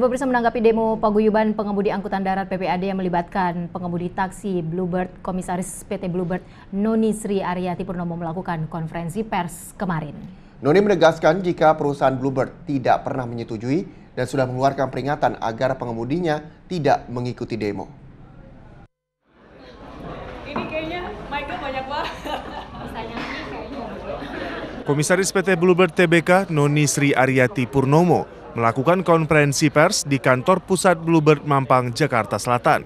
Pemirsa menanggapi demo paguyuban pengemudi angkutan darat PPAD yang melibatkan pengemudi taksi Bluebird, Komisaris PT Bluebird Noni Sri Aryati Purnomo melakukan konferensi pers kemarin. Noni menegaskan jika perusahaan Bluebird tidak pernah menyetujui dan sudah mengeluarkan peringatan agar pengemudinya tidak mengikuti demo. Ini kayaknya Michael banyak banget. Komisaris PT Bluebird TBK Noni Sri Aryati Purnomo melakukan konferensi pers di kantor pusat Bluebird Mampang, Jakarta Selatan.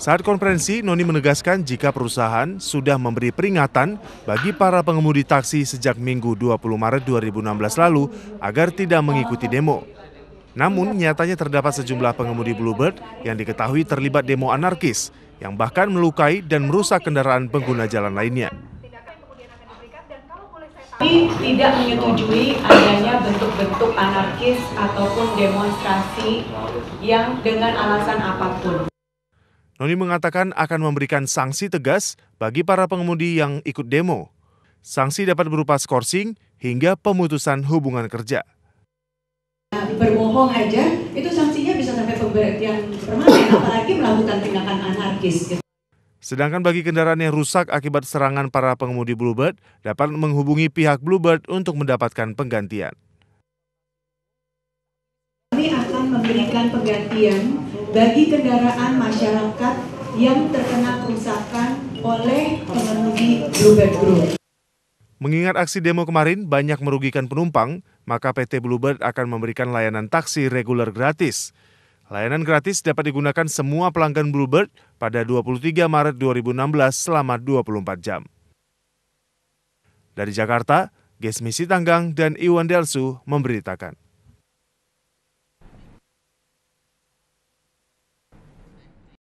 Saat konferensi, Noni menegaskan jika perusahaan sudah memberi peringatan bagi para pengemudi taksi sejak Minggu 20 Maret 2016 lalu agar tidak mengikuti demo. Namun, nyatanya terdapat sejumlah pengemudi Bluebird yang diketahui terlibat demo anarkis, yang bahkan melukai dan merusak kendaraan pengguna jalan lainnya. tidak menyetujui adanya bentuk-bentuk anarkis ataupun demonstrasi yang dengan alasan apapun. Noni mengatakan akan memberikan sanksi tegas bagi para pengemudi yang ikut demo. Sanksi dapat berupa skorsing hingga pemutusan hubungan kerja. Nah, berbohong aja, itu sanksinya bisa sampai pemberhentian permanen, apalagi melakukan tindakan anarkis. Sedangkan bagi kendaraan yang rusak akibat serangan para pengemudi Bluebird, dapat menghubungi pihak Bluebird untuk mendapatkan penggantian akan memberikan penggantian bagi kendaraan masyarakat yang terkena kerusakan oleh pengemudi Bluebird Group. Mengingat aksi demo kemarin banyak merugikan penumpang, maka PT Bluebird akan memberikan layanan taksi reguler gratis. Layanan gratis dapat digunakan semua pelanggan Bluebird pada 23 Maret 2016 selama 24 jam. Dari Jakarta, Gesmisi Tanggang dan Iwan Delsu memberitakan.